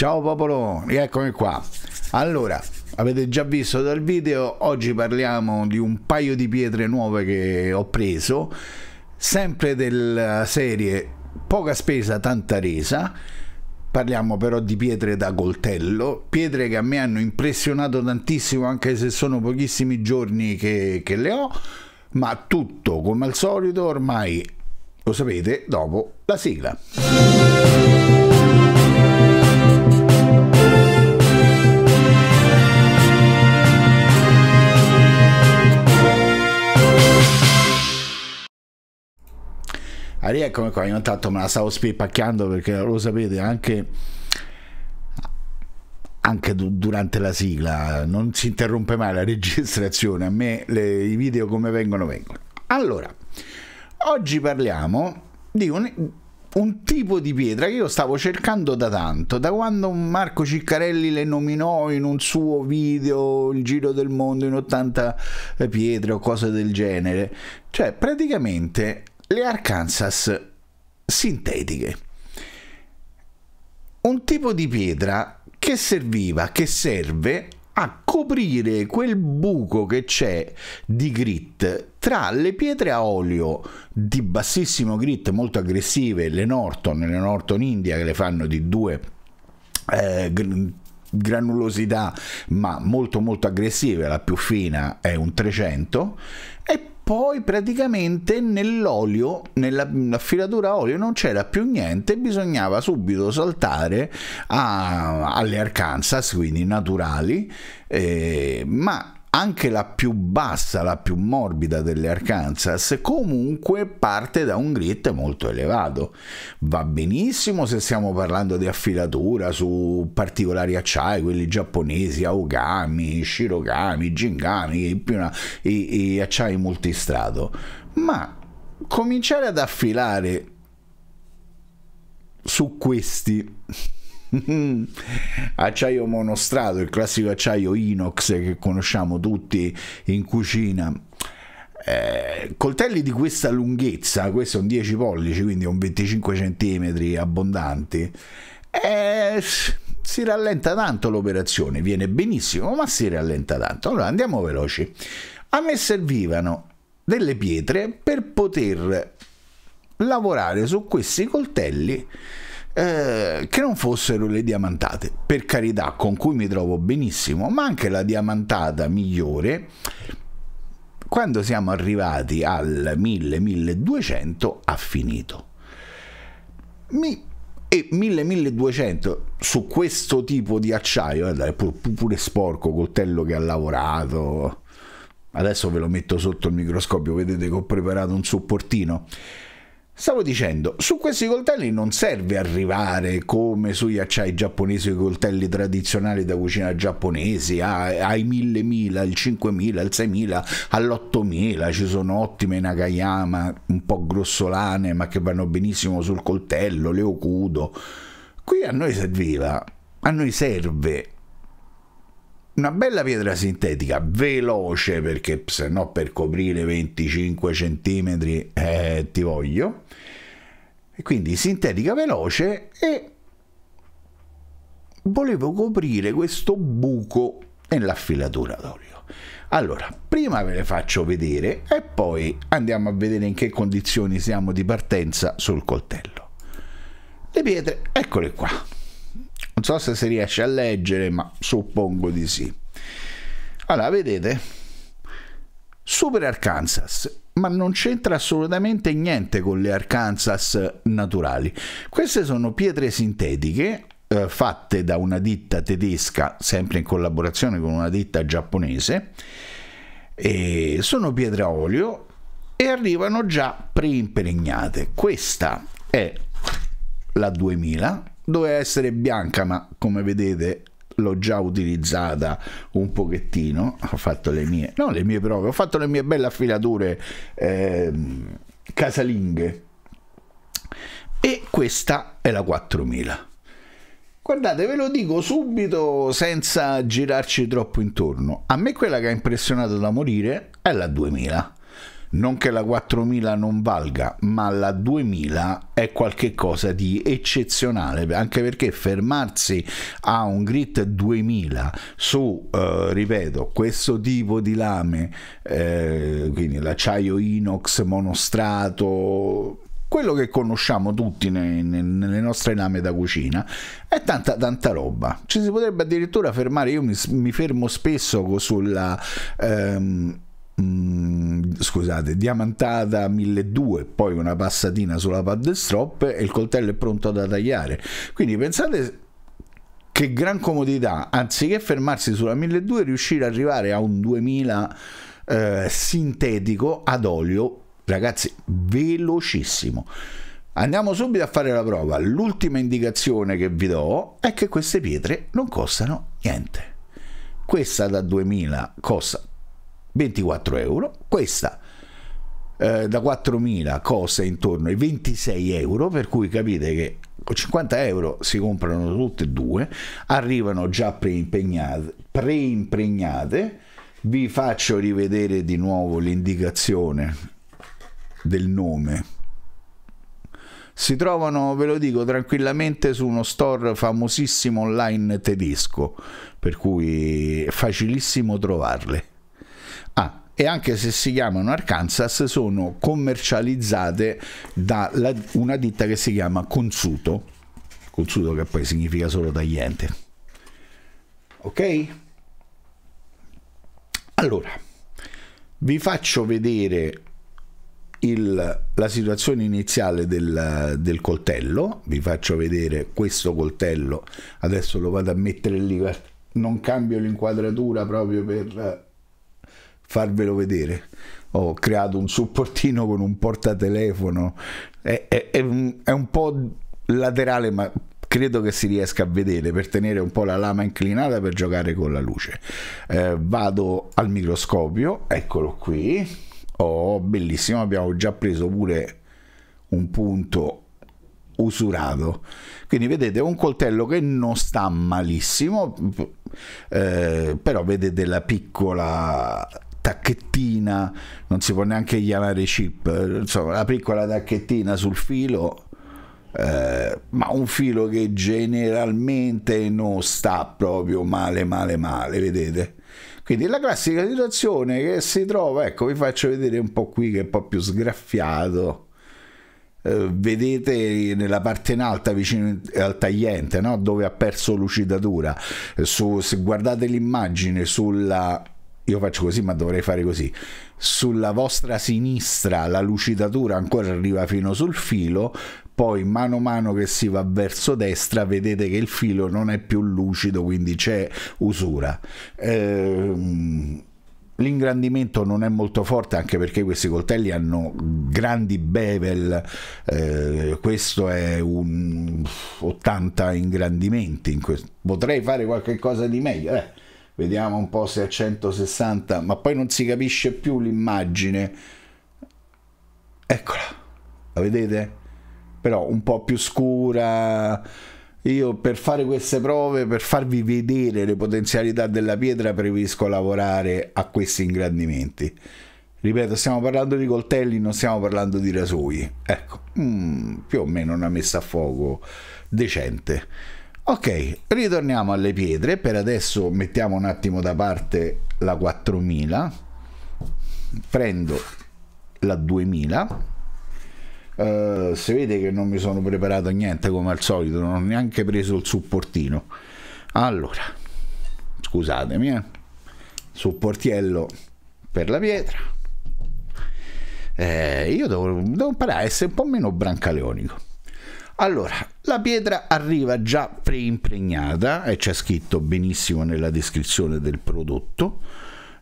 Ciao popolo, eccomi qua. Allora, avete già visto dal video, oggi parliamo di un paio di pietre nuove che ho preso, sempre della eh, serie poca spesa tanta resa, Parliamo però di pietre da coltello, pietre che a me hanno impressionato tantissimo anche se sono pochissimi giorni che, che le ho, ma tutto come al solito ormai lo sapete dopo la sigla. Ah, eccomi qua, io intanto me la stavo spiepacchiando perché lo sapete anche anche du durante la sigla non si interrompe mai la registrazione a me le, i video come vengono vengono allora oggi parliamo di un, un, tipo di pietra che io stavo cercando da tanto da quando Marco Ciccarelli le nominò in un suo video il giro del mondo in 80 eh, pietre o cose del genere cioè praticamente le Arkansas sintetiche. Un tipo di pietra che serviva, che serve a coprire quel buco che c'è di grit tra le pietre a olio di bassissimo grit molto aggressive, le Norton, le Norton India che le fanno di due eh, granulosità ma molto molto aggressive, la più fina è un 300 e poi praticamente nell'olio, nella nell'affilatura olio non c'era più niente, bisognava subito saltare a, alle Arkansas, quindi naturali, eh, ma anche la più bassa, la più morbida delle Arkansas, comunque parte da un grit molto elevato. Va benissimo se stiamo parlando di affilatura su particolari acciai, quelli giapponesi, Aogami, Shirogami, Jingami, i, i acciai multistrato, ma cominciare ad affilare su questi Mm. acciaio monostrato, il classico acciaio inox che conosciamo tutti in cucina. Eh, coltelli di questa lunghezza, questo è un 10 pollici, quindi un 25 centimetri abbondanti, eh, si rallenta tanto l'operazione, viene benissimo, ma si rallenta tanto. Allora andiamo veloci. A me servivano delle pietre per poter lavorare su questi coltelli eh, che non fossero le diamantate, per carità, con cui mi trovo benissimo, ma anche la diamantata migliore quando siamo arrivati al 1000-1200 ha finito. Mi, e 1000-1200 su questo tipo di acciaio, eh, pure sporco, coltello che ha lavorato. Adesso ve lo metto sotto il microscopio, vedete che ho preparato un supportino. Stavo dicendo, su questi coltelli non serve arrivare come sugli acciai giapponesi i coltelli tradizionali da cucina giapponesi, ai 1000, il 5.000, il 6.000, all'8.000, ci sono ottime Nakayama, un po' grossolane, ma che vanno benissimo sul coltello, le Okudo. Qui a noi serviva, a noi serve una bella pietra sintetica veloce perché se no per coprire 25 centimetri eh, ti voglio e quindi sintetica veloce e volevo coprire questo buco nell'affilatura d'olio allora prima ve le faccio vedere e poi andiamo a vedere in che condizioni siamo di partenza sul coltello le pietre eccole qua non so se si riesce a leggere, ma suppongo di sì. Allora, vedete? Super Arkansas, ma non c'entra assolutamente niente con le Arkansas naturali. Queste sono pietre sintetiche eh, fatte da una ditta tedesca, sempre in collaborazione con una ditta giapponese. E sono pietre a olio e arrivano già preimpregnate. Questa è la 2000 doveva essere bianca ma come vedete l'ho già utilizzata un pochettino ho fatto le mie no le mie prove ho fatto le mie belle affilature eh, casalinghe e questa è la 4000 Guardate, ve lo dico subito senza girarci troppo intorno. A me quella che ha impressionato da morire è la 2000. Non che la 4000 non valga, ma la 2000 è qualcosa di eccezionale, anche perché fermarsi a un grit 2000 su, eh, ripeto, questo tipo di lame, eh, quindi l'acciaio inox monostrato, quello che conosciamo tutti nei, nei, nelle nostre lame da cucina è tanta, tanta roba. Ci si potrebbe addirittura fermare, io mi, mi fermo spesso sulla... Ehm, Mm, scusate, diamantata 1200, poi una passatina sulla pad strop e il coltello è pronto da tagliare. Quindi pensate che gran comodità, anziché fermarsi sulla 1200, riuscire ad arrivare a un 2000 eh, sintetico ad olio, ragazzi, velocissimo. Andiamo subito a fare la prova. L'ultima indicazione che vi do è che queste pietre non costano niente. Questa da 2000 costa 24 euro, questa eh, da 4.000 costa intorno ai 26 euro, per cui capite che con 50 euro si comprano tutte e due, arrivano già preimpegnate, preimpregnate, vi faccio rivedere di nuovo l'indicazione del nome si trovano, ve lo dico, tranquillamente su uno store famosissimo online tedesco, per cui è facilissimo trovarle e anche se si chiamano Arkansas sono commercializzate da la, una ditta che si chiama Consuto, Consuto che poi significa solo tagliente. Ok? Allora, vi faccio vedere il, la situazione iniziale del, del, coltello, vi faccio vedere questo coltello, adesso lo vado a mettere lì, non cambio l'inquadratura proprio per farvelo vedere. Ho creato un supportino con un portatelefono, è, è, è, un, è un po' laterale ma credo che si riesca a vedere per tenere un po' la lama inclinata per giocare con la luce. Eh, vado al microscopio, eccolo qui. Oh, bellissimo, abbiamo già preso pure un punto usurato. Quindi vedete un coltello che non sta malissimo, eh, però vedete la piccola tacchettina, non si può neanche chiamare chip, insomma una piccola tacchettina sul filo, eh, ma un filo che generalmente non sta proprio male male male, vedete? Quindi la classica situazione che si trova, ecco vi faccio vedere un po' qui che è un po' più sgraffiato. Eh, vedete nella parte in alta vicino al tagliente no? dove ha perso lucidatura eh, su, se guardate l'immagine sulla io faccio così ma dovrei fare così sulla vostra sinistra la lucidatura ancora arriva fino sul filo poi mano a mano che si va verso destra vedete che il filo non è più lucido quindi c'è usura ehm L'ingrandimento non è molto forte anche perché questi coltelli hanno grandi bevel, eh, questo è un 80 ingrandimenti, in potrei fare qualche cosa di meglio, eh vediamo un po' se a 160, ma poi non si capisce più l'immagine. Eccola, la vedete? Però un po' più scura. Io per fare queste prove, per farvi vedere le potenzialità della pietra, preferisco lavorare a questi ingrandimenti. Ripeto, stiamo parlando di coltelli, non stiamo parlando di rasoi. Ecco, mm, più o meno una messa a fuoco decente. Ok, ritorniamo alle pietre. Per adesso mettiamo un attimo da parte la 4000. Prendo la 2000. Uh, eh, si vede che non mi sono preparato niente come al solito, non ho neanche preso il supportino. Allora, scusatemi, eh. Supportiello per la pietra. Eh, io devo, devo imparare a essere un po' meno brancaleonico. Allora, la pietra arriva già preimpregnata e c'è scritto benissimo nella descrizione del prodotto.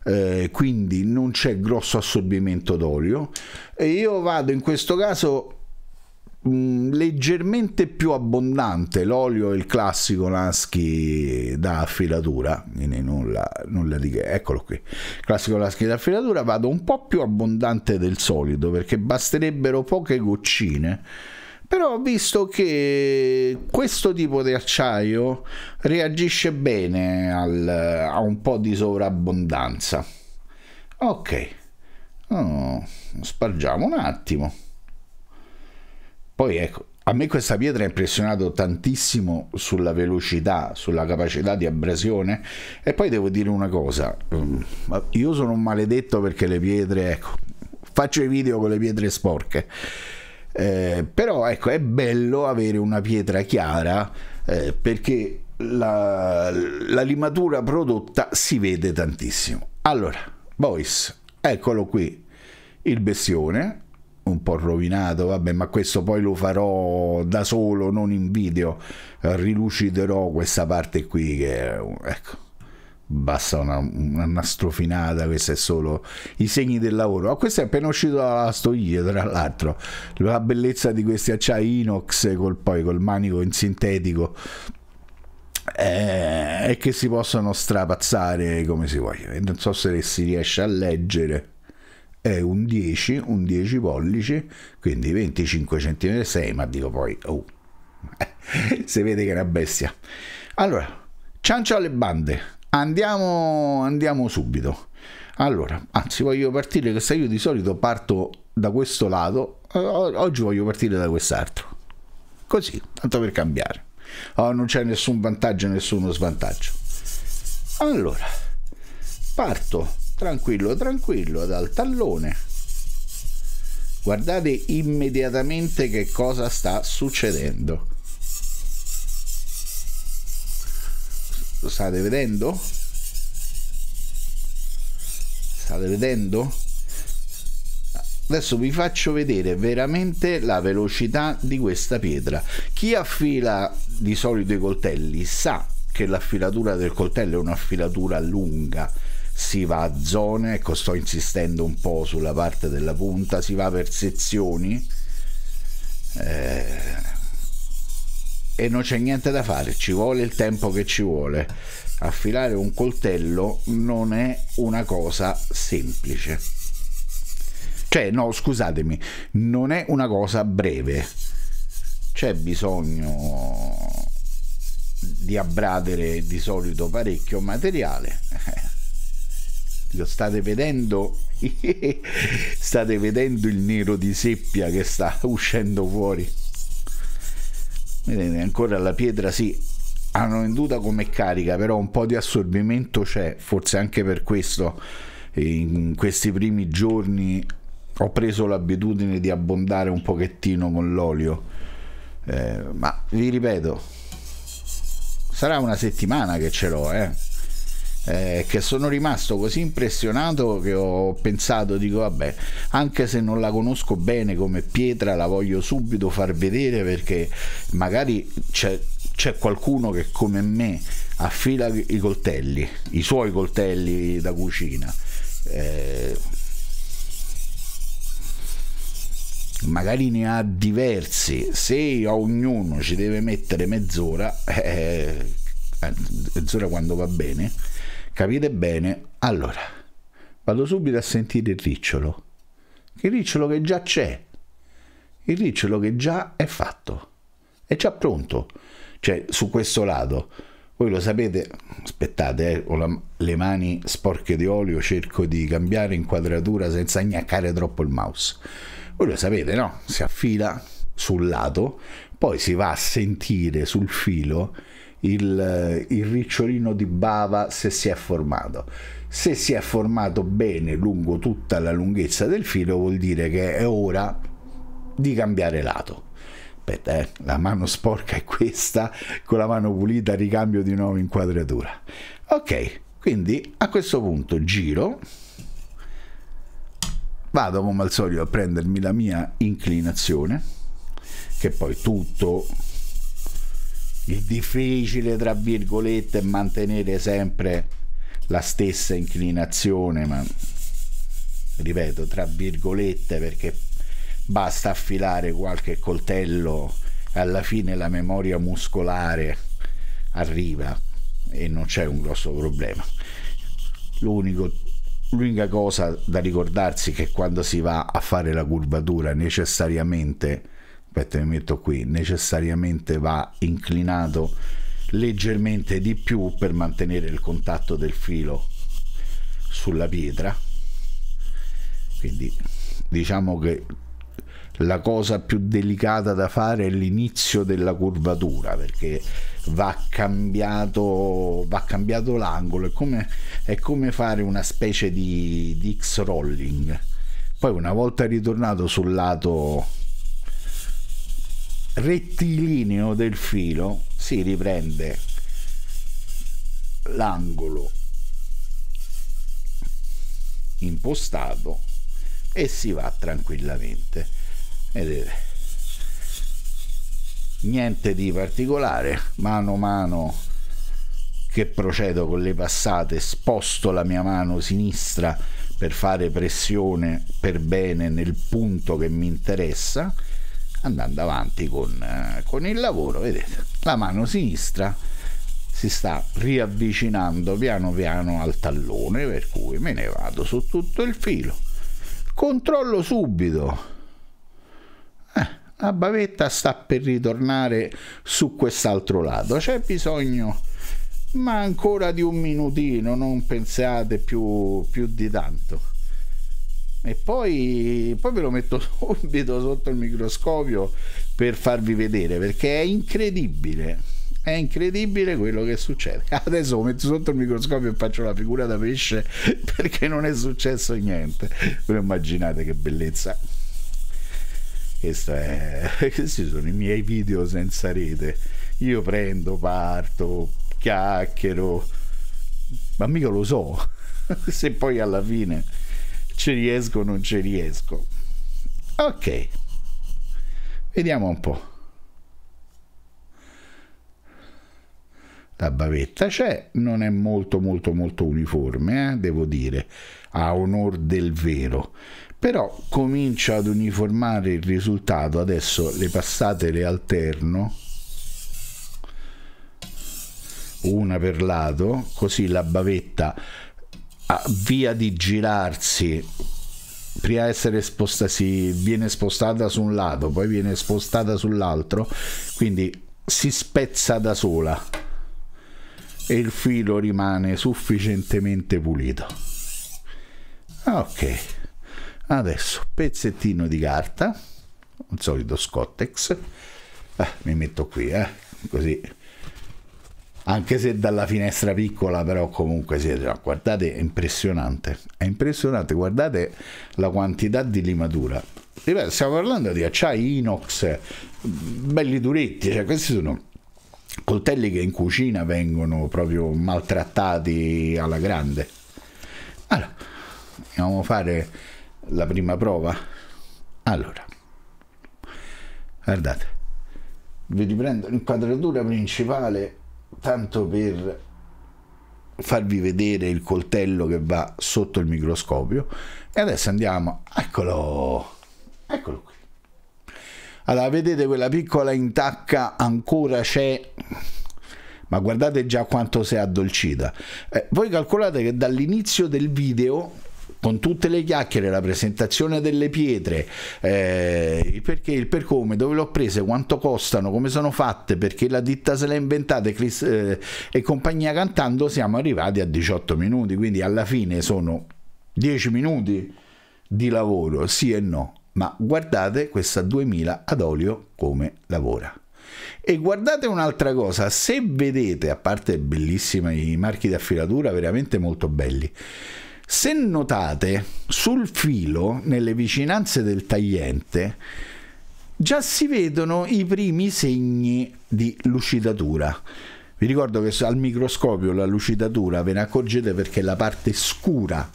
Eh, quindi non c'è grosso assorbimento d'olio e io vado in questo caso mh, mm, leggermente più abbondante l'olio è il classico Laschi da affilatura eh, nulla, nulla di che eccolo qui classico Laschi da affilatura vado un po' più abbondante del solito perché basterebbero poche goccine però ho visto che questo tipo di acciaio reagisce bene al, a un po' di sovrabbondanza. Ok, oh, spargiamo un attimo. Poi ecco, a me questa pietra ha impressionato tantissimo sulla velocità, sulla capacità di abrasione. E poi devo dire una cosa, mm, io sono un maledetto perché le pietre, ecco, faccio i video con le pietre sporche eh, però ecco, è bello avere una pietra chiara eh, perché la, la, limatura prodotta si vede tantissimo. Allora, Boys, eccolo qui, il bestione, un po' rovinato, vabbè, ma questo poi lo farò da solo, non in video, riluciderò questa parte qui che... Ecco basta una, una strofinata, questo è solo i segni del lavoro. Ma questo è appena uscito dalla stoviglie, tra l'altro, la bellezza di questi acciai inox col, poi col manico in sintetico eh, è che si possono strapazzare come si voglia. Non so se si riesce a leggere. È un 10, un 10 pollici, quindi 25 cm 6, ma dico poi, oh, si vede che è una bestia. Allora, ciancio alle bande, Andiamo, andiamo subito. Allora, anzi voglio partire che se io di solito parto da questo lato, eh, oggi voglio partire da quest'altro. Così, tanto per cambiare. Oh, non c'è nessun vantaggio, nessuno svantaggio. Allora, parto tranquillo, tranquillo dal tallone. Guardate immediatamente che cosa sta succedendo. Lo state vedendo? State vedendo? Adesso vi faccio vedere veramente la velocità di questa pietra. Chi affila di solito i coltelli sa che l'affilatura del coltello è un'affilatura lunga. Si va a zone, ecco sto insistendo un po' sulla parte della punta, si va per sezioni. Eh, e non c'è niente da fare, ci vuole il tempo che ci vuole. Affilare un coltello non è una cosa semplice. Cioè, no, scusatemi, non è una cosa breve. C'è bisogno di abbradere di solito parecchio materiale. Lo state vedendo? state vedendo il nero di seppia che sta uscendo fuori? vedete ancora la pietra si sì, hanno venduta come carica però un po' di assorbimento c'è forse anche per questo in questi primi giorni ho preso l'abitudine di abbondare un pochettino con l'olio eh, ma vi ripeto sarà una settimana che ce l'ho eh eh, che sono rimasto così impressionato che ho pensato, dico vabbè, anche se non la conosco bene come pietra, la voglio subito far vedere perché magari c'è, c'è qualcuno che come me affila i coltelli, i suoi coltelli da cucina. Eh, magari ne ha diversi, se a ognuno ci deve mettere mezz'ora, eh, eh mezz'ora quando va bene, Capite bene? Allora, vado subito a sentire il ricciolo. Il ricciolo che già c'è. Il ricciolo che già è fatto. È già pronto. Cioè, su questo lato. Voi lo sapete, aspettate, eh, ho la, le mani sporche di olio, cerco di cambiare inquadratura senza gnaccare troppo il mouse. Voi lo sapete, no? Si affila sul lato, poi si va a sentire sul filo il, eh, il ricciolino di bava se si è formato. Se si è formato bene lungo tutta la lunghezza del filo vuol dire che è ora di cambiare lato. Aspetta, eh, la mano sporca è questa, con la mano pulita ricambio di nuovo inquadratura. Ok, quindi a questo punto giro, vado come al solito a prendermi la mia inclinazione, che poi tutto il difficile tra virgolette mantenere sempre la stessa inclinazione ma ripeto tra virgolette perché basta affilare qualche coltello e alla fine la memoria muscolare arriva e non c'è un grosso problema l'unico l'unica cosa da ricordarsi è che quando si va a fare la curvatura necessariamente aspetta mi metto qui necessariamente va inclinato leggermente di più per mantenere il contatto del filo sulla pietra quindi diciamo che la cosa più delicata da fare è l'inizio della curvatura perché va cambiato, va cambiato l'angolo è come, è come fare una specie di, di X-rolling poi una volta ritornato sul lato rettilineo del filo si riprende l'angolo impostato e si va tranquillamente vedete niente di particolare mano a mano che procedo con le passate sposto la mia mano sinistra per fare pressione per bene nel punto che mi interessa andando avanti con, eh, con il lavoro, vedete, la mano sinistra si sta riavvicinando piano piano al tallone, per cui me ne vado su tutto il filo. Controllo subito. Eh, la bavetta sta per ritornare su quest'altro lato. C'è bisogno, ma ancora di un minutino, non pensate più, più di tanto e poi, poi, ve lo metto subito sotto il microscopio per farvi vedere perché è incredibile è incredibile quello che succede adesso lo metto sotto il microscopio e faccio la figura da pesce perché non è successo niente però immaginate che bellezza è, questi sono i miei video senza rete io prendo parto chiacchiero ma mica lo so se poi alla fine ci riesco o non ci riesco. Ok, vediamo un po'. La bavetta c'è, non è molto molto molto uniforme, eh, devo dire, a onor del vero. Però comincia ad uniformare il risultato, adesso le passate le alterno, una per lato, così la bavetta via di girarsi prima di essere si viene spostata su un lato poi viene spostata sull'altro quindi si spezza da sola e il filo rimane sufficientemente pulito ok adesso pezzettino di carta un solito scottex eh, mi metto qui eh, così anche se dalla finestra piccola però comunque siete già guardate è impressionante è impressionante guardate la quantità di limatura ripeto stiamo parlando di acciai inox belli duretti cioè questi sono coltelli che in cucina vengono proprio maltrattati alla grande allora andiamo a fare la prima prova allora guardate vi riprendo l'inquadratura principale tanto per farvi vedere il coltello che va sotto il microscopio e adesso andiamo eccolo eccolo qui allora vedete quella piccola intacca ancora c'è ma guardate già quanto si è addolcita eh, voi calcolate che dall'inizio del video con tutte le chiacchiere, la presentazione delle pietre, eh, il perché, il per come, dove le ho prese, quanto costano, come sono fatte, perché la ditta se le ha inventate Chris, eh, e compagnia cantando, siamo arrivati a 18 minuti, quindi alla fine sono 10 minuti di lavoro, sì e no, ma guardate questa 2000 ad olio come lavora. E guardate un'altra cosa, se vedete, a parte bellissima i marchi di affilatura, veramente molto belli, se notate, sul filo, nelle vicinanze del tagliente, già si vedono i primi segni di lucidatura. Vi ricordo che al microscopio la lucidatura ve ne accorgete perché è la parte scura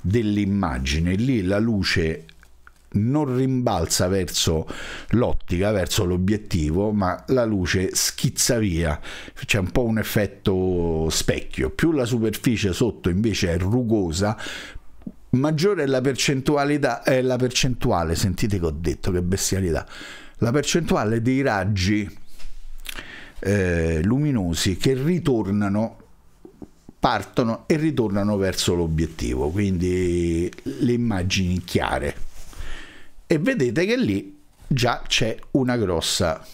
dell'immagine, lì la luce non rimbalza verso l'ottica, verso l'obiettivo, ma la luce schizza via, c'è un po' un effetto specchio. Più la superficie sotto invece è rugosa, maggiore è la, è la percentuale, sentite che ho detto, che bestialità, la percentuale dei raggi eh, luminosi che ritornano partono e ritornano verso l'obiettivo, quindi le immagini chiare e vedete che lì già c'è una grossa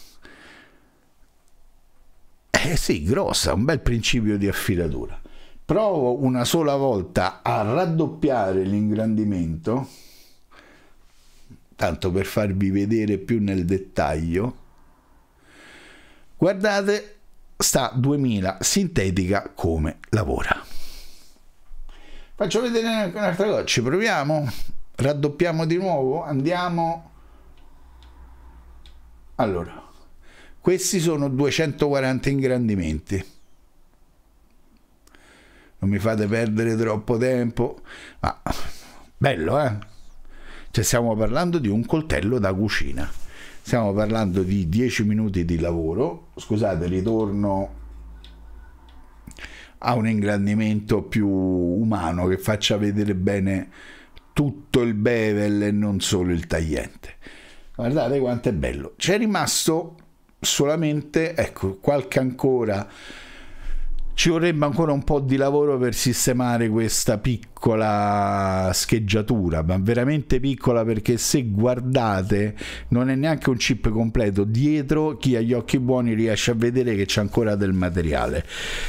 eh sì grossa un bel principio di affilatura provo una sola volta a raddoppiare l'ingrandimento tanto per farvi vedere più nel dettaglio guardate sta 2000 sintetica come lavora faccio vedere anche un'altra cosa ci proviamo raddoppiamo di nuovo andiamo allora questi sono 240 ingrandimenti non mi fate perdere troppo tempo ma bello eh cioè stiamo parlando di un coltello da cucina stiamo parlando di 10 minuti di lavoro scusate ritorno a un ingrandimento più umano che faccia vedere bene tutto il bevel e non solo il tagliente. Guardate quanto è bello. C'è rimasto solamente, ecco, qualche ancora ci vorrebbe ancora un po' di lavoro per sistemare questa piccola scheggiatura, ma veramente piccola perché se guardate non è neanche un chip completo, dietro chi ha gli occhi buoni riesce a vedere che c'è ancora del materiale.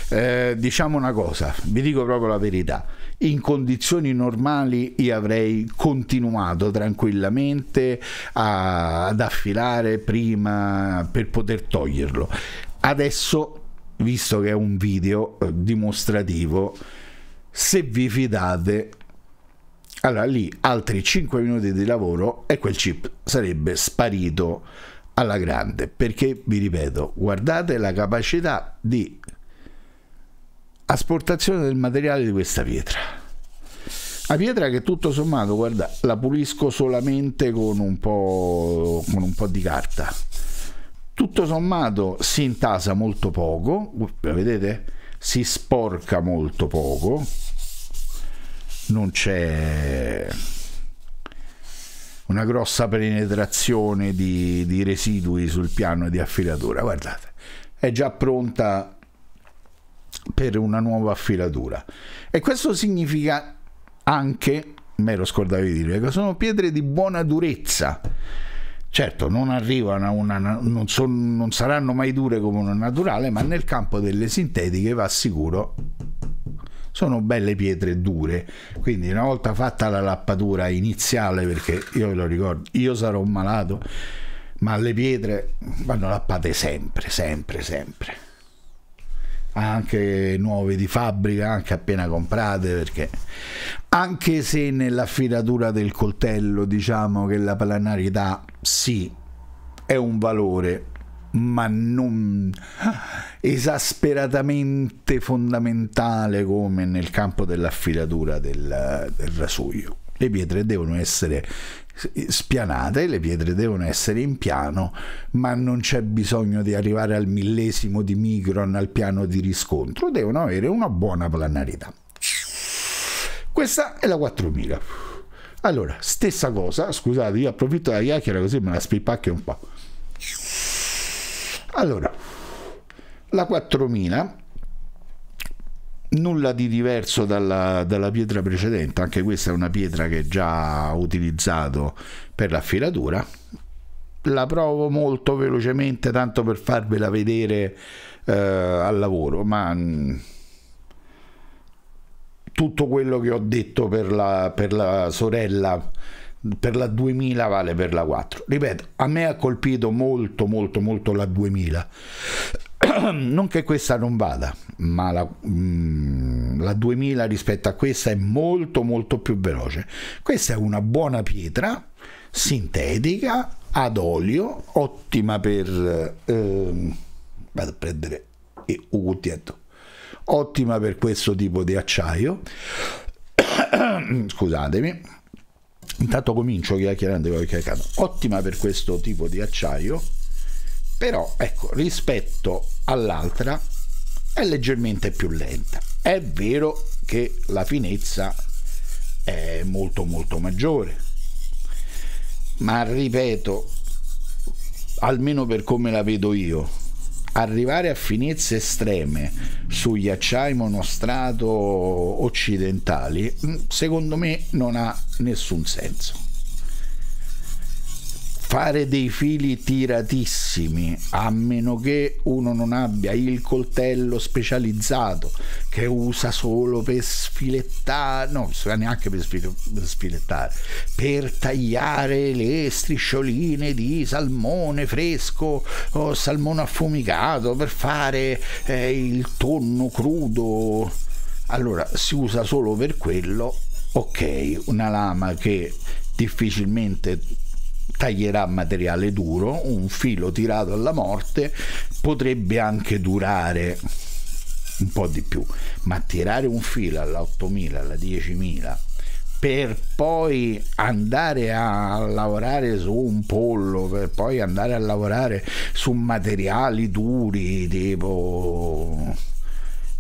Eh, diciamo una cosa, vi dico proprio la verità, in condizioni normali io avrei continuato tranquillamente a, ad affilare prima per poter toglierlo. Adesso visto che è un video eh, dimostrativo, se vi fidate, allora lì altri 5 minuti di lavoro e quel chip sarebbe sparito alla grande, perché vi ripeto, guardate la capacità di asportazione del materiale di questa pietra. La pietra che tutto sommato, guarda, la pulisco solamente con un po', con un po di carta tutto sommato si intasa molto poco, vedete? Si sporca molto poco, non c'è una grossa penetrazione di, di, residui sul piano di affilatura. Guardate, è già pronta per una nuova affilatura. E questo significa anche, me lo scordavi di dire, che sono pietre di buona durezza Certo, non arrivano a una, non, son, non saranno mai dure come una naturale, ma nel campo delle sintetiche va sicuro sono belle pietre dure quindi una volta fatta la lappatura iniziale perché io ve lo ricordo io sarò un malato ma le pietre vanno lappate sempre sempre sempre anche nuove di fabbrica anche appena comprate perché anche se nell'affidatura del coltello diciamo che la planarità sì, è un valore, ma non esasperatamente fondamentale come nel campo dell'affilatura del, del rasoio. Le pietre devono essere spianate, le pietre devono essere in piano, ma non c'è bisogno di arrivare al millesimo di micron al piano di riscontro, devono avere una buona planarità. Questa è la 4000. Allora, stessa cosa, scusate, io approfitto della chiacchiera così me la spippacchio un po'. Allora, la 4000 nulla di diverso dalla, dalla, pietra precedente, anche questa è una pietra che già ho utilizzato per l'affilatura. La provo molto velocemente tanto per farvela vedere eh, al lavoro, ma mm, tutto quello che ho detto per la, per la sorella per la 2000 vale per la 4 ripeto a me ha colpito molto molto molto la 2000 non che questa non vada ma la, mm, la 2000 rispetto a questa è molto molto più veloce questa è una buona pietra sintetica ad olio ottima per eh, ehm, vado a prendere e un cucchietto ottima per questo tipo di acciaio. Scusatemi. Intanto comincio chiacchierando con chiacchierando. Ottima per questo tipo di acciaio, però ecco, rispetto all'altra è leggermente più lenta. È vero che la finezza è molto molto maggiore, ma ripeto, almeno per come la vedo io, arrivare a finezze estreme sugli acciai monostrato occidentali, mm, secondo me non ha nessun senso fare dei fili tiratissimi, a meno che uno non abbia il coltello specializzato che usa solo per sfilettare, no, neanche per, sfilettare, per tagliare le striscioline di salmone fresco o salmone affumicato, per fare eh, il tonno crudo. Allora si usa solo per quello, ok, una lama che difficilmente taglierà materiale duro, un filo tirato alla morte potrebbe anche durare un po' di più, ma tirare un filo alla 8000, alla 10000 per poi andare a lavorare su un pollo, per poi andare a lavorare su materiali duri tipo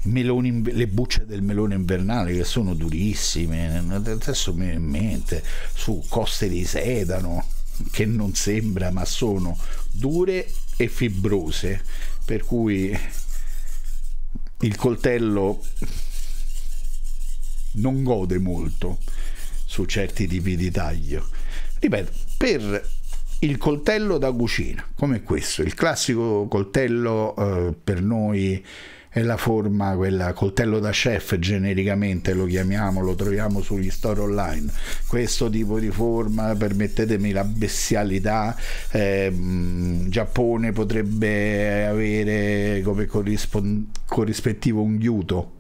meloni, le bucce del melone invernale che sono durissime, adesso mi viene in mente, su coste di sedano che non sembra ma sono dure e fibrose per cui il coltello non gode molto su certi tipi di taglio ripeto per il coltello da cucina come questo il classico coltello eh, per noi è la forma, quella coltello da chef genericamente lo chiamiamo, lo troviamo sugli store online. Questo tipo di forma, permettetemi la bestialità, eh, Giappone potrebbe avere come corrispon- corrispettivo un ghiuto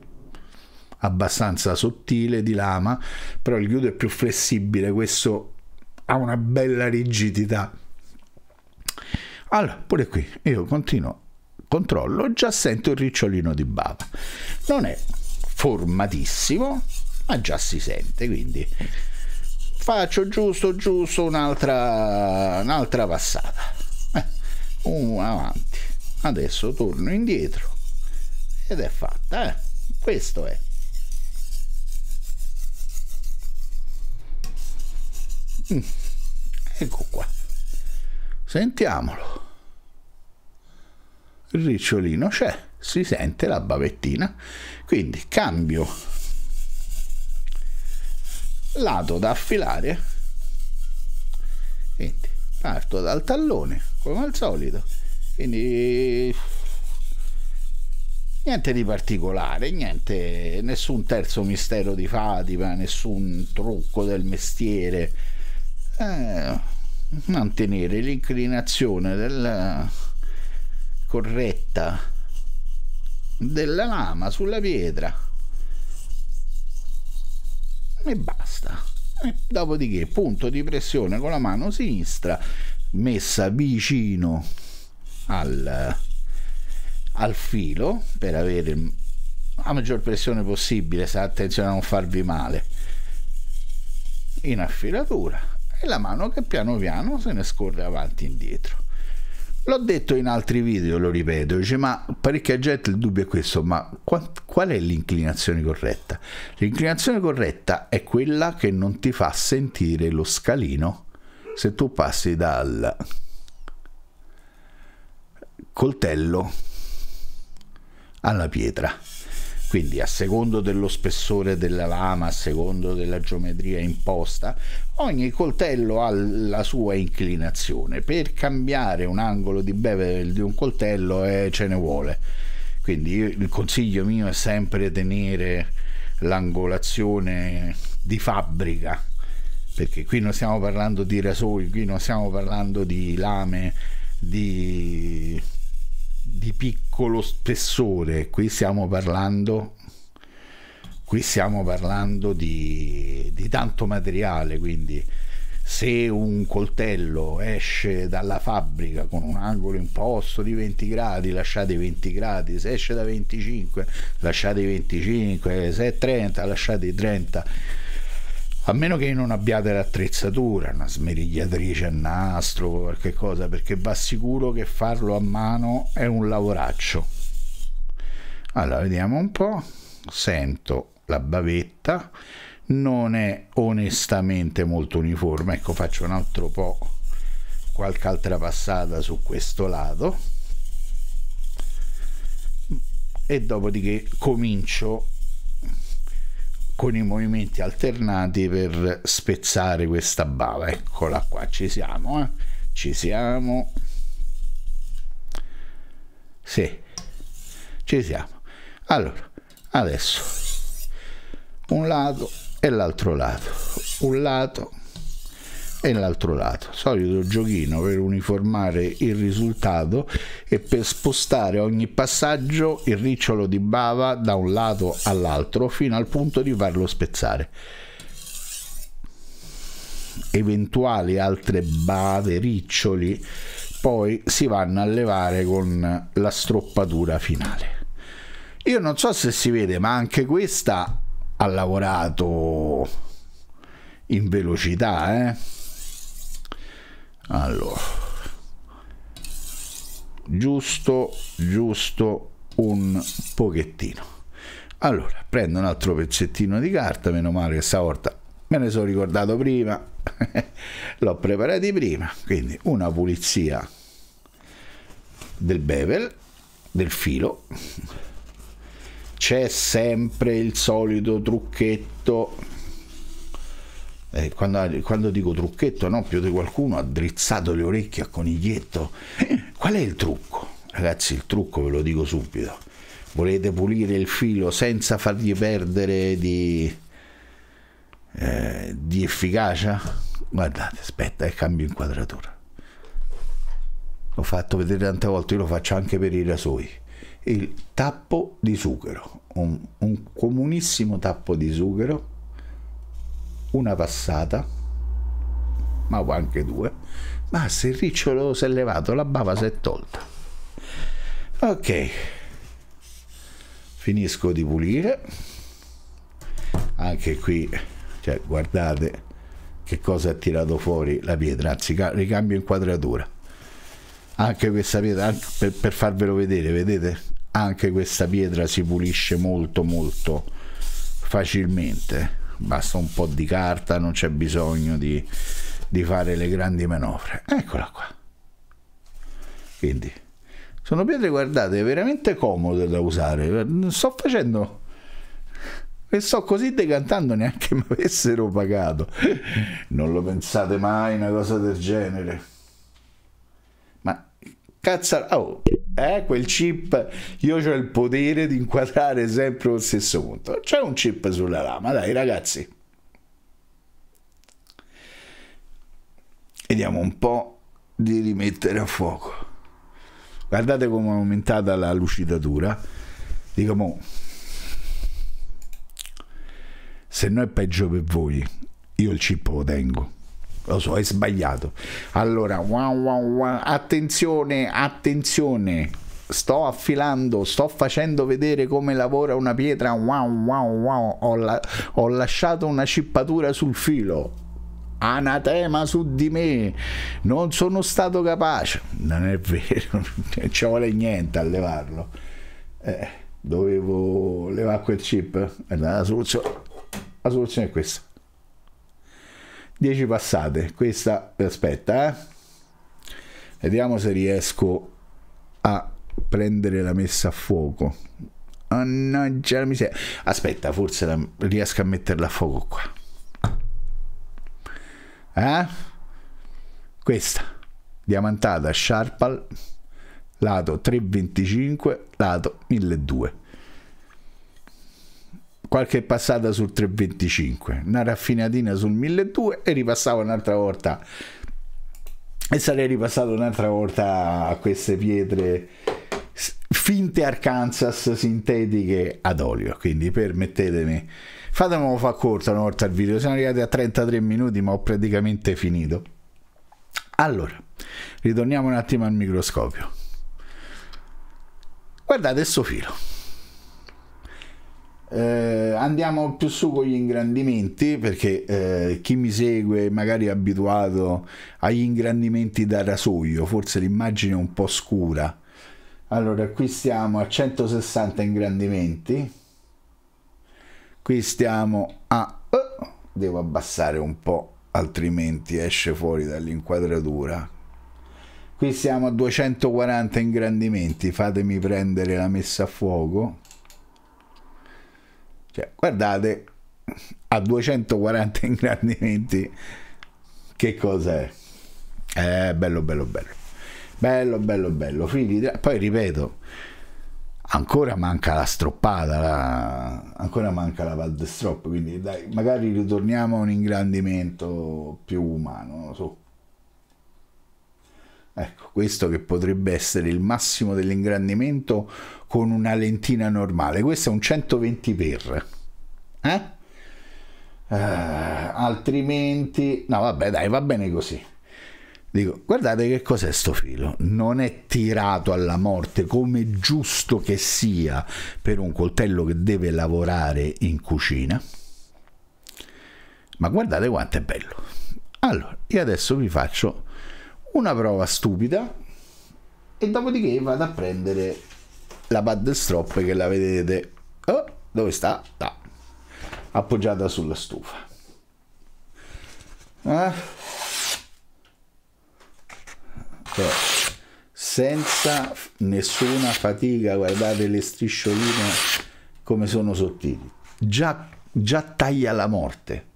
abbastanza sottile di lama, però il ghiuto è più flessibile, questo ha una bella rigidità. Allora, pure qui io continuo controllo già sento il ricciolino di bava. Non è formatissimo, ma già si sente, quindi faccio giusto giusto un'altra un'altra passata. Eh, un uh, avanti. Adesso torno indietro ed è fatta, eh. Questo è. Mm, ecco qua. Sentiamolo il ricciolino c'è, si sente la bavettina, quindi cambio lato da affilare, quindi parto dal tallone come al solito, quindi niente di particolare, niente, nessun terzo mistero di Fatima, nessun trucco del mestiere. Eh, mantenere l'inclinazione del, corretta della lama sulla pietra e basta e dopodiché punto di pressione con la mano sinistra messa vicino al, al filo per avere la maggior pressione possibile attenzione a non farvi male in affilatura e la mano che piano piano se ne scorre avanti e indietro L'ho detto in altri video, lo ripeto, dice, ma parecchia gente il dubbio è questo, ma qual, qual è l'inclinazione corretta? L'inclinazione corretta è quella che non ti fa sentire lo scalino se tu passi dal coltello alla pietra. Quindi a secondo dello spessore della lama, a secondo della geometria imposta, Ogni coltello ha la sua inclinazione, per cambiare un angolo di bevel di un coltello eh, ce ne vuole. Quindi io, il consiglio mio è sempre tenere l'angolazione di fabbrica, perché qui non stiamo parlando di rasoi, qui non stiamo parlando di lame, di, di piccolo spessore, qui stiamo parlando qui stiamo parlando di, di tanto materiale, quindi se un coltello esce dalla fabbrica con un angolo imposto di 20 gradi lasciate i 20 gradi se esce da 25 lasciate i 25 se è 30 lasciate i 30 a meno che non abbiate l'attrezzatura una smerigliatrice a nastro qualche cosa perché va sicuro che farlo a mano è un lavoraccio allora vediamo un po' sento la bavetta non è onestamente molto uniforme ecco faccio un altro po' qualche altra passata su questo lato e dopodiché comincio con i movimenti alternati per spezzare questa bava eccola qua ci siamo eh? ci siamo sì ci siamo allora adesso un lato e l'altro lato, un lato e l'altro lato, solito giochino per uniformare il risultato e per spostare ogni passaggio il ricciolo di bava da un lato all'altro fino al punto di farlo spezzare. Eventuali altre bave, riccioli, poi si vanno a levare con la stroppatura finale. Io non so se si vede, ma anche questa ha lavorato in velocità, eh? Allora, giusto, giusto un pochettino. Allora, prendo un altro pezzettino di carta, meno male che stavolta me ne sono ricordato prima, l'ho preparato prima, quindi una pulizia del bevel, del filo, c'è sempre il solito trucchetto eh, quando, quando, dico trucchetto no più di qualcuno ha drizzato le orecchie a coniglietto qual è il trucco ragazzi il trucco ve lo dico subito volete pulire il filo senza fargli perdere di, eh, di efficacia guardate aspetta e eh, cambio inquadratura l'ho fatto vedere tante volte io lo faccio anche per i rasoi il tappo di sughero, un, un comunissimo tappo di sughero, una passata, ma anche due, ma se il ricciolo si è levato, la bava si è tolta. Ok, finisco di pulire, anche qui, cioè, guardate che cosa ha tirato fuori la pietra, anzi ricambio inquadratura anche questa pietra anche per, per farvelo vedere vedete anche questa pietra si pulisce molto molto facilmente basta un po' di carta non c'è bisogno di, di fare le grandi manovre eccola qua quindi sono pietre guardate veramente comode da usare sto facendo e sto così decantando neanche mi avessero pagato non lo pensate mai una cosa del genere ma cazzo oh eh, quel chip, io ho il potere di inquadrare sempre lo stesso punto. C'è un chip sulla lama, dai ragazzi. Vediamo un po' di rimettere a fuoco. Guardate come è aumentata la lucidatura. Dico, mo, se no è peggio per voi, io il chip lo tengo. Lo so, è sbagliato. Allora, wow, wow, wow. attenzione, attenzione. Sto affilando, sto facendo vedere come lavora una pietra. Wow, wow, wow. Ho, la ho lasciato una cippatura sul filo anatema su di me, non sono stato capace. Non è vero, non ci vuole niente a levarlo. Eh, dovevo levare quel chip. Eh, la soluzione, la soluzione è questa. 10 passate questa aspetta eh. vediamo se riesco a prendere la messa a fuoco annaggia la miseria aspetta forse la, riesco a metterla a fuoco qua eh? questa diamantata sharpal lato 325 lato 1200 qualche passata sul 325, una raffinatina sul 1200 e ripassavo un'altra volta e sarei ripassato un'altra volta a queste pietre finte Arkansas sintetiche ad olio quindi permettetemi fatemelo fa corto una volta il video siamo arrivati a 33 minuti ma ho praticamente finito allora ritorniamo un attimo al microscopio guardate questo filo eh, andiamo più su con gli ingrandimenti perché eh, chi mi segue magari è abituato agli ingrandimenti da rasoio, forse l'immagine è un po' scura. Allora, qui stiamo a 160 ingrandimenti. Qui stiamo a oh, devo abbassare un po', altrimenti esce fuori dall'inquadratura. Qui siamo a 240 ingrandimenti, fatemi prendere la messa a fuoco cioè, guardate, a 240 ingrandimenti, che cos'è? Eh, bello, bello, bello. Bello, bello, bello. Figli, poi ripeto, ancora manca la stroppata, la... ancora manca la Val de quindi dai, magari ritorniamo a un ingrandimento più umano, so. Ecco, questo che potrebbe essere il massimo dell'ingrandimento con una lentina normale. Questo è un 120x. Eh? Uh, altrimenti... No, vabbè, dai, va bene così. Dico, guardate che cos'è sto filo. Non è tirato alla morte come giusto che sia per un coltello che deve lavorare in cucina. Ma guardate quanto è bello. Allora, io adesso vi faccio una prova stupida e dopodiché vado a prendere la paddle strop che la vedete oh, dove sta? Da. appoggiata sulla stufa eh? senza nessuna fatica guardate le striscioline come sono sottili già, già taglia la morte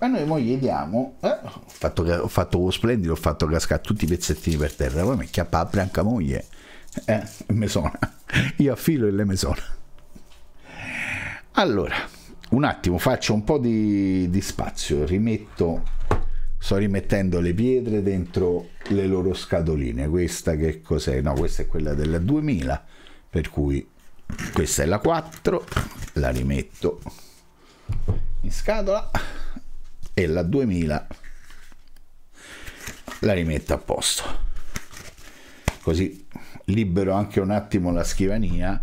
e noi mo gli diamo. Eh? Ho, fatto, ho fatto splendido, ho fatto cascare tutti i pezzettini per terra. Poi mi chiappa a branca moglie. Eh, me mesona. Io affilo e le me mesona. Allora, un attimo, faccio un po' di, di spazio. Rimetto, sto rimettendo le pietre dentro le loro scatoline. Questa che cos'è? No, questa è quella della 2000. Per cui questa è la 4. La rimetto in scatola e la 2000 la rimetto a posto così libero anche un attimo la scrivania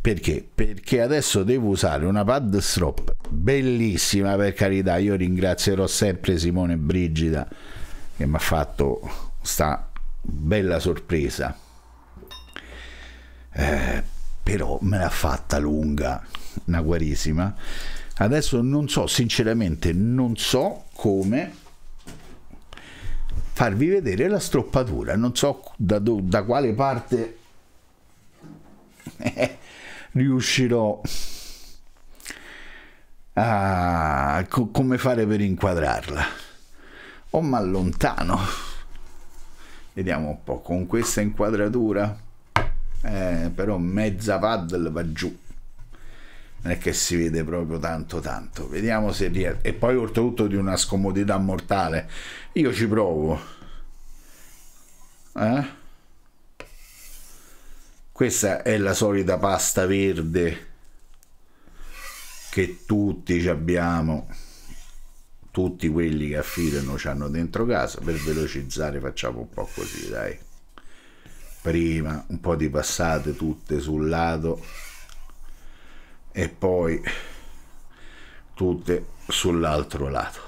perché perché adesso devo usare una pad strop bellissima per carità io ringrazierò sempre Simone Brigida che mi ha fatto sta bella sorpresa eh, però me l'ha fatta lunga una guarissima adesso non so sinceramente non so come farvi vedere la stroppatura non so da, do, da quale parte eh, riuscirò a co come fare per inquadrarla o ma lontano vediamo un po' con questa inquadratura eh, però mezza paddle va giù non è che si vede proprio tanto tanto vediamo se riesco e poi oltretutto di una scomodità mortale io ci provo eh? questa è la solita pasta verde che tutti abbiamo tutti quelli che affidano ci hanno dentro casa per velocizzare facciamo un po' così dai prima un po' di passate tutte sul lato e poi tutte sull'altro lato.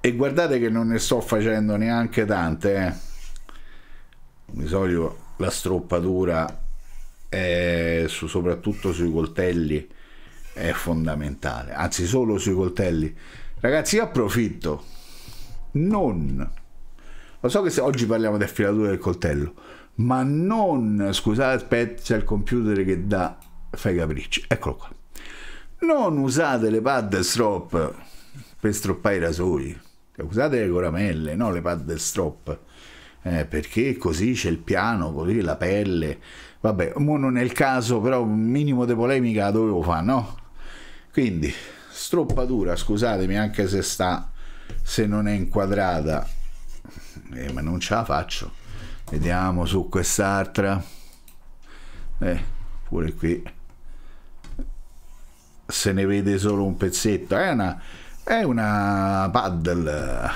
E guardate che non ne sto facendo neanche tante, eh. di solito la stroppatura è su, soprattutto sui coltelli è fondamentale, anzi solo sui coltelli. Ragazzi, io approfitto, non lo so che se oggi parliamo di affilatura del coltello, ma non, scusate, aspetta, c'è il computer che dà, fai capricci, eccolo qua. Non usate le pad strop per stroppare i rasoi, usate le coramelle, no le pad strop, eh, perché così c'è il piano, così la pelle, vabbè, mo non è il caso, però un minimo di polemica la dovevo fare, no? Quindi, stroppatura, scusatemi anche se sta, se non è inquadrata, eh, ma non ce la faccio vediamo su quest'altra eh, pure qui se ne vede solo un pezzetto è una è una paddle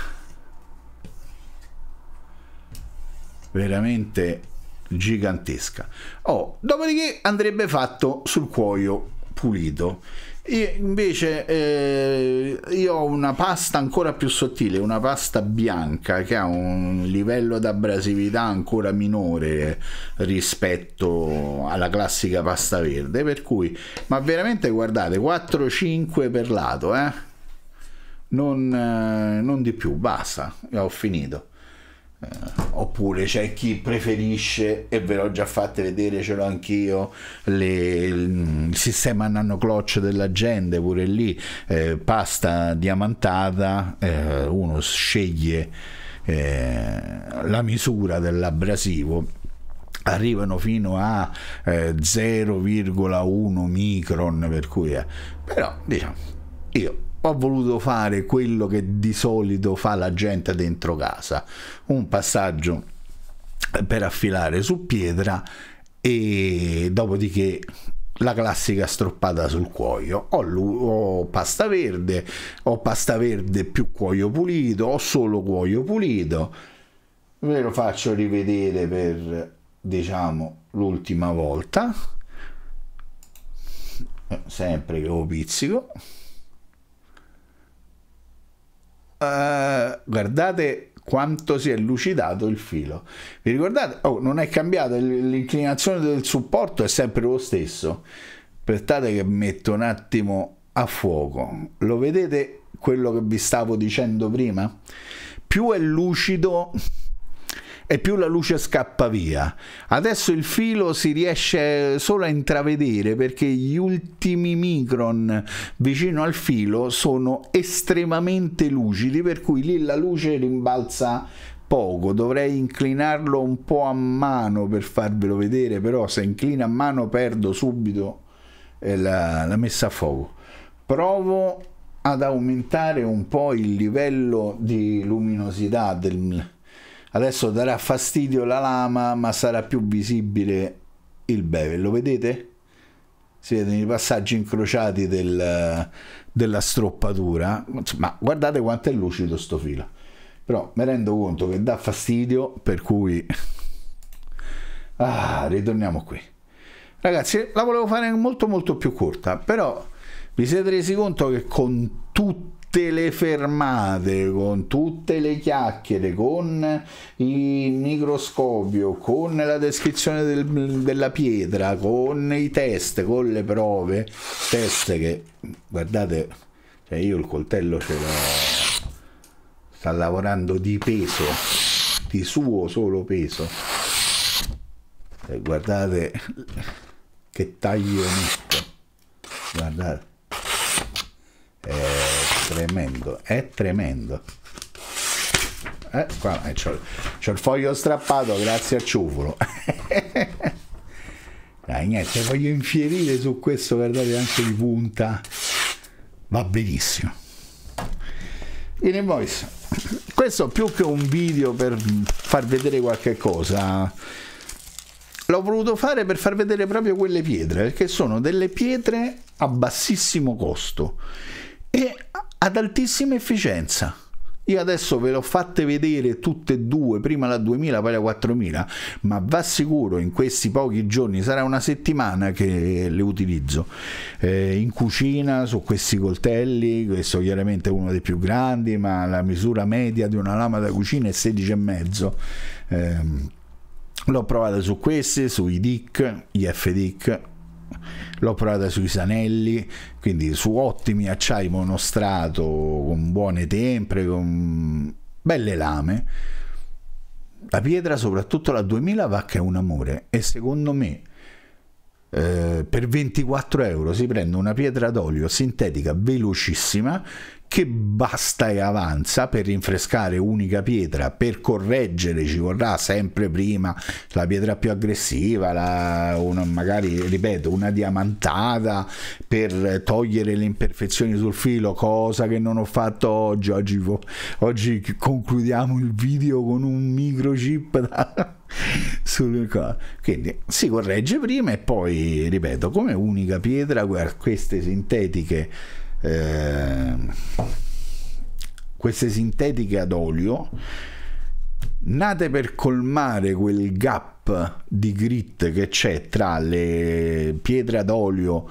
veramente gigantesca oh, dopodiché andrebbe fatto sul cuoio pulito e invece eh, io ho una pasta ancora più sottile, una pasta bianca che ha un livello d'abrasività ancora minore rispetto alla classica pasta verde, per cui ma veramente guardate 4-5 per lato, eh? non, eh, non di più, basta, ho finito. Eh, oppure c'è chi preferisce e ve l'ho già fatte vedere ce l'ho anch'io le, il sistema nano nanocloccio dell'agenda pure lì eh, pasta diamantata eh, uno sceglie eh, la misura dell'abrasivo arrivano fino a 0,1 eh, micron per cui è. però diciamo io ho voluto fare quello che di solito fa la gente dentro casa, un passaggio per affilare su pietra e dopodiché la classica stroppata sul cuoio ho, ho, pasta verde ho pasta verde più cuoio pulito ho solo cuoio pulito ve lo faccio rivedere per diciamo l'ultima volta eh, sempre che lo pizzico eh, guardate quanto si è lucidato il filo. Vi ricordate? Oh, non è cambiato, l'inclinazione del supporto, è sempre lo stesso. Aspettate che metto un attimo a fuoco. Lo vedete quello che vi stavo dicendo prima? Più è lucido e più la luce scappa via. Adesso il filo si riesce solo a intravedere perché gli ultimi micron vicino al filo sono estremamente lucidi, per cui lì la luce rimbalza poco, dovrei inclinarlo un po' a mano per farvelo vedere, però se inclina a mano perdo subito eh, la, la messa a fuoco. Provo ad aumentare un po' il livello di luminosità del, adesso darà fastidio la lama ma sarà più visibile il bevel lo vedete? si vedono i passaggi incrociati del, della stroppatura ma guardate quanto è lucido sto filo però mi rendo conto che dà fastidio per cui ah, ritorniamo qui ragazzi la volevo fare molto molto più corta però vi siete resi conto che con tutti tutte le fermate, con tutte le chiacchiere, con il microscopio, con la descrizione del, della pietra, con i test, con le prove, test che guardate, cioè io il coltello ce l'ho, sta lavorando di peso, di suo solo peso. E guardate che taglio netto, guardate tremendo, è tremendo. Eh, qua eh, c'ho, il foglio strappato grazie al ciuffolo. Dai, niente, voglio infierire su questo, guardate anche di punta. Va benissimo. In invoice. Questo più che un video per far vedere qualche cosa l'ho voluto fare per far vedere proprio quelle pietre, perché sono delle pietre a bassissimo costo e ad altissima efficienza. Io adesso ve le ho fatte vedere tutte e due, prima la 2000 poi la 4000, ma va sicuro in questi pochi giorni, sarà una settimana che le utilizzo eh, in cucina su questi coltelli, questo chiaramente è uno dei più grandi, ma la misura media di una lama da cucina è 16,5. Eh, L'ho provata su questi, sui DIC, gli FDIC, l'ho provata sui Sanelli, quindi su ottimi acciai monostrato, con buone tempre con belle lame. La pietra, soprattutto la 2000 va che è un amore e secondo me eh, per 24 euro si prende una pietra d'olio sintetica velocissima che basta e avanza per rinfrescare unica pietra, per correggere ci vorrà sempre prima la pietra più aggressiva, la, una, magari ripeto una diamantata per togliere le imperfezioni sul filo, cosa che non ho fatto oggi, oggi, oggi concludiamo il video con un microchip da... Quindi si corregge prima e poi, ripeto, come unica pietra queste sintetiche, eh, queste sintetiche ad olio, nate per colmare quel gap di grit che c'è tra le pietre ad olio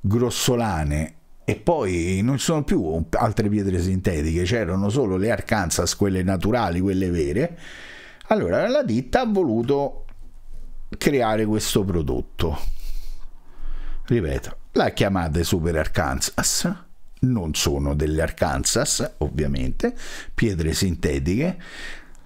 grossolane e poi non ci sono più altre pietre sintetiche, c'erano solo le Arkansas, quelle naturali, quelle vere allora, la ditta ha voluto creare questo prodotto. Ripeto, la chiamate Super Arkansas, non sono delle Arkansas, ovviamente, pietre sintetiche.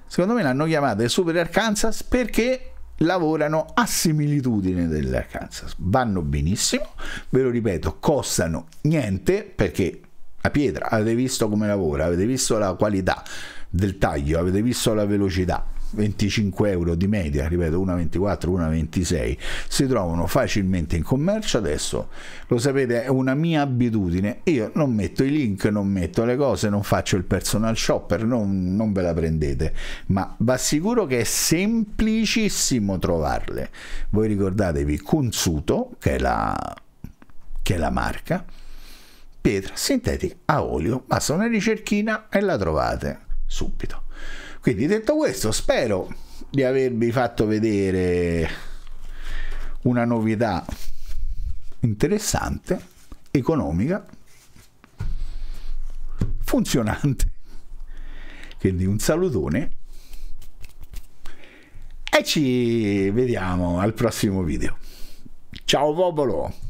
Secondo me l'hanno chiamata Super Arkansas perché lavorano a similitudine delle Arkansas. Vanno benissimo, ve lo ripeto, costano niente perché la pietra, avete visto come lavora, avete visto la qualità del taglio, avete visto la velocità, 25 euro di media, ripeto, una 24, una 26, si trovano facilmente in commercio adesso. Lo sapete, è una mia abitudine. Io non metto i link, non metto le cose, non faccio il personal shopper, non, non ve la prendete, ma vi assicuro che è semplicissimo trovarle. Voi ricordatevi Consuto, che è la, che è la marca, pietra sintetica a olio, basta una ricerchina e la trovate subito. Quindi detto questo, spero di avervi fatto vedere una novità interessante, economica, funzionante. Quindi un salutone e ci vediamo al prossimo video. Ciao popolo!